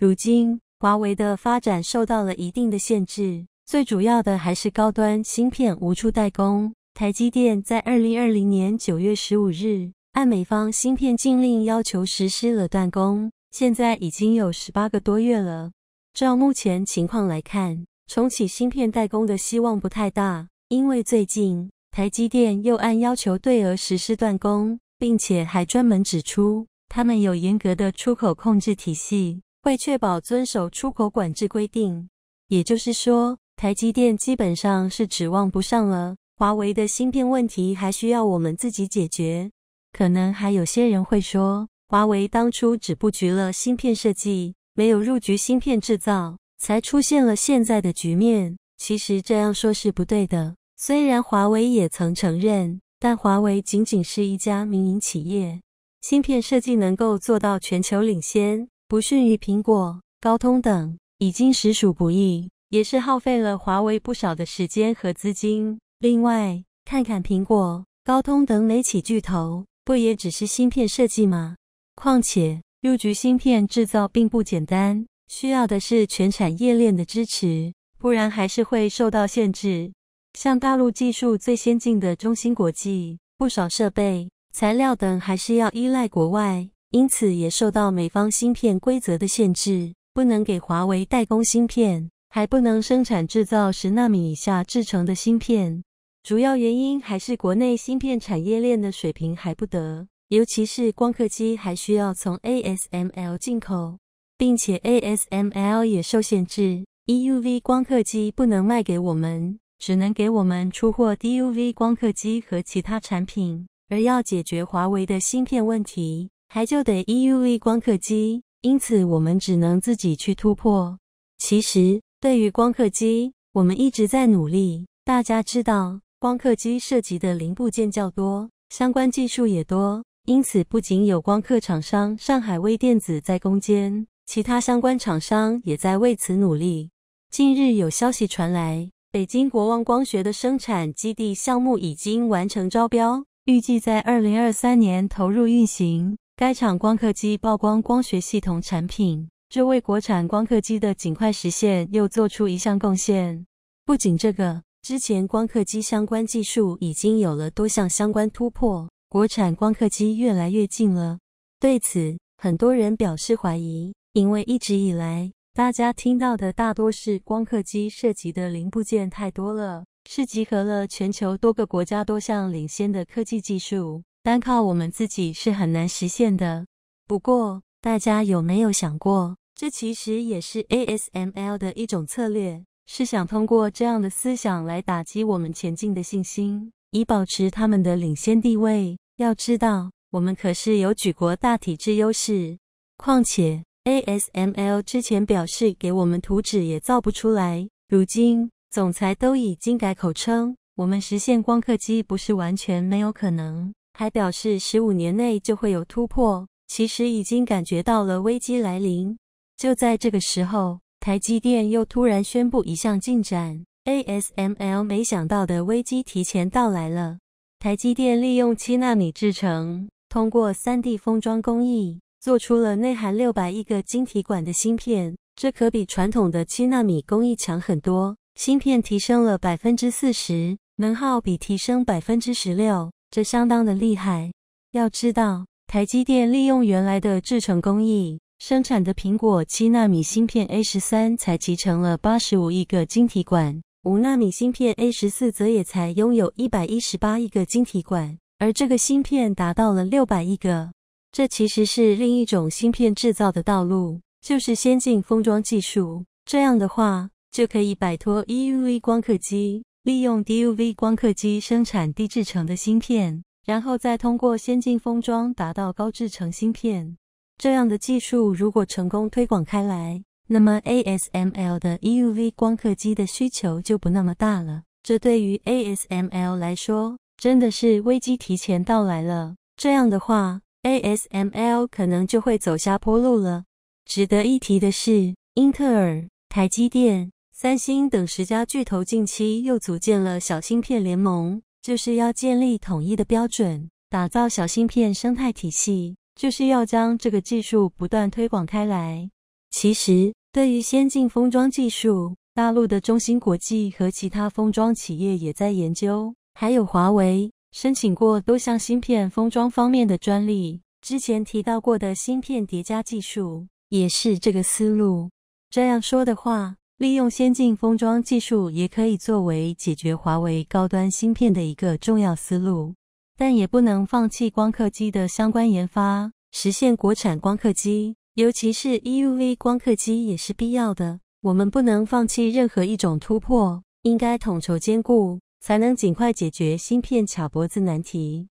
如今，华为的发展受到了一定的限制，最主要的还是高端芯片无处代工。台积电在二零二零年九月十五日，按美方芯片禁令要求实施了断供，现在已经有十八个多月了。照目前情况来看，重启芯片代工的希望不太大，因为最近台积电又按要求对俄实施断供，并且还专门指出，他们有严格的出口控制体系。为确保遵守出口管制规定，也就是说，台积电基本上是指望不上了。华为的芯片问题还需要我们自己解决。可能还有些人会说，华为当初只布局了芯片设计，没有入局芯片制造，才出现了现在的局面。其实这样说是不对的。虽然华为也曾承认，但华为仅仅是一家民营企业，芯片设计能够做到全球领先。不逊于苹果、高通等，已经实属不易，也是耗费了华为不少的时间和资金。另外，看看苹果、高通等美企巨头，不也只是芯片设计吗？况且，入局芯片制造并不简单，需要的是全产业链的支持，不然还是会受到限制。像大陆技术最先进的中芯国际，不少设备、材料等还是要依赖国外。因此，也受到美方芯片规则的限制，不能给华为代工芯片，还不能生产制造十纳米以下制成的芯片。主要原因还是国内芯片产业链的水平还不得，尤其是光刻机还需要从 ASML 进口，并且 ASML 也受限制，EUV 光刻机不能卖给我们，只能给我们出货 DUV 光刻机和其他产品，而要解决华为的芯片问题。还就得 EUV 光刻机，因此我们只能自己去突破。其实对于光刻机，我们一直在努力。大家知道，光刻机涉及的零部件较多，相关技术也多，因此不仅有光刻厂商上海微电子在攻坚，其他相关厂商也在为此努力。近日有消息传来，北京国望光学的生产基地项目已经完成招标，预计在二零二三年投入运行。该厂光刻机曝光光学系统产品，这为国产光刻机的尽快实现又做出一项贡献。不仅这个，之前光刻机相关技术已经有了多项相关突破，国产光刻机越来越近了。对此，很多人表示怀疑，因为一直以来大家听到的大多是光刻机涉及的零部件太多了，是集合了全球多个国家多项领先的科技技术。单靠我们自己是很难实现的。不过，大家有没有想过，这其实也是 ASML 的一种策略，是想通过这样的思想来打击我们前进的信心，以保持他们的领先地位。要知道，我们可是有举国大体制优势。况且，ASML 之前表示给我们图纸也造不出来，如今总裁都已经改口称，我们实现光刻机不是完全没有可能。还表示，十五年内就会有突破。其实已经感觉到了危机来临。就在这个时候，台积电又突然宣布一项进展：ASML 没想到的危机提前到来了。台积电利用七纳米制程，通过三 D 封装工艺，做出了内含六百亿个晶体管的芯片。这可比传统的七纳米工艺强很多，芯片提升了百分之四十，能耗比提升百分之十六。这相当的厉害，要知道，台积电利用原来的制程工艺生产的苹果七纳米芯片 A 十三才集成了八十五亿个晶体管，五纳米芯片 A 十四则也才拥有一百一十八亿个晶体管，而这个芯片达到了六百亿个。这其实是另一种芯片制造的道路，就是先进封装技术。这样的话，就可以摆脱 EUV 光刻机。利用 DUV 光刻机生产低制成的芯片，然后再通过先进封装达到高制成芯片。这样的技术如果成功推广开来，那么 ASML 的 EUV 光刻机的需求就不那么大了。这对于 ASML 来说，真的是危机提前到来了。这样的话，ASML 可能就会走下坡路了。值得一提的是，英特尔、台积电。三星等十家巨头近期又组建了小芯片联盟，就是要建立统一的标准，打造小芯片生态体系，就是要将这个技术不断推广开来。其实，对于先进封装技术，大陆的中芯国际和其他封装企业也在研究，还有华为申请过多项芯片封装方面的专利。之前提到过的芯片叠加技术也是这个思路。这样说的话。利用先进封装技术也可以作为解决华为高端芯片的一个重要思路，但也不能放弃光刻机的相关研发，实现国产光刻机，尤其是 EUV 光刻机也是必要的。我们不能放弃任何一种突破，应该统筹兼顾，才能尽快解决芯片卡脖子难题。